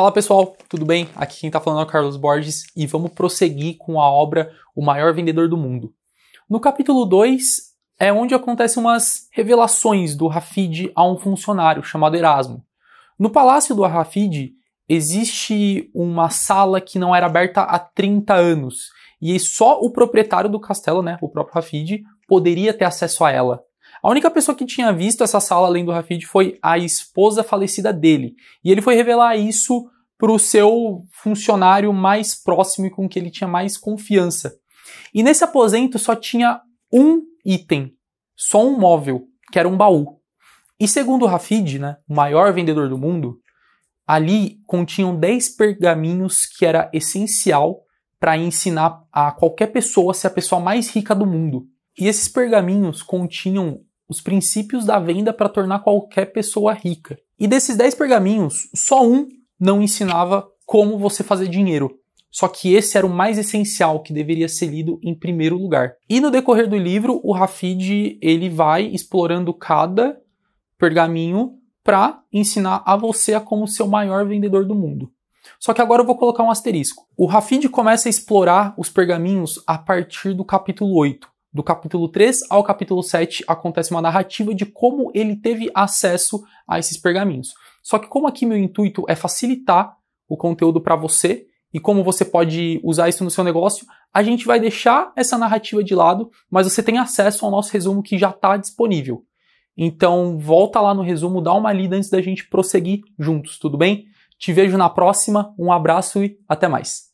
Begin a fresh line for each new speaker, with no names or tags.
Fala pessoal, tudo bem? Aqui quem está falando é o Carlos Borges e vamos prosseguir com a obra O Maior Vendedor do Mundo. No capítulo 2 é onde acontecem umas revelações do Rafid a um funcionário chamado Erasmo. No palácio do Rafid existe uma sala que não era aberta há 30 anos e só o proprietário do castelo, né, o próprio Rafid, poderia ter acesso a ela. A única pessoa que tinha visto essa sala além do Rafid foi a esposa falecida dele. E ele foi revelar isso para o seu funcionário mais próximo e com que ele tinha mais confiança. E nesse aposento só tinha um item, só um móvel, que era um baú. E segundo o Rafid, né, o maior vendedor do mundo, ali continham 10 pergaminhos que era essencial para ensinar a qualquer pessoa a ser a pessoa mais rica do mundo. E esses pergaminhos continham os princípios da venda para tornar qualquer pessoa rica. E desses 10 pergaminhos, só um não ensinava como você fazer dinheiro. Só que esse era o mais essencial que deveria ser lido em primeiro lugar. E no decorrer do livro, o Rafid ele vai explorando cada pergaminho para ensinar a você a como ser o maior vendedor do mundo. Só que agora eu vou colocar um asterisco. O Rafid começa a explorar os pergaminhos a partir do capítulo 8. Do capítulo 3 ao capítulo 7 acontece uma narrativa de como ele teve acesso a esses pergaminhos. Só que como aqui meu intuito é facilitar o conteúdo para você e como você pode usar isso no seu negócio, a gente vai deixar essa narrativa de lado, mas você tem acesso ao nosso resumo que já está disponível. Então volta lá no resumo, dá uma lida antes da gente prosseguir juntos, tudo bem? Te vejo na próxima, um abraço e até mais.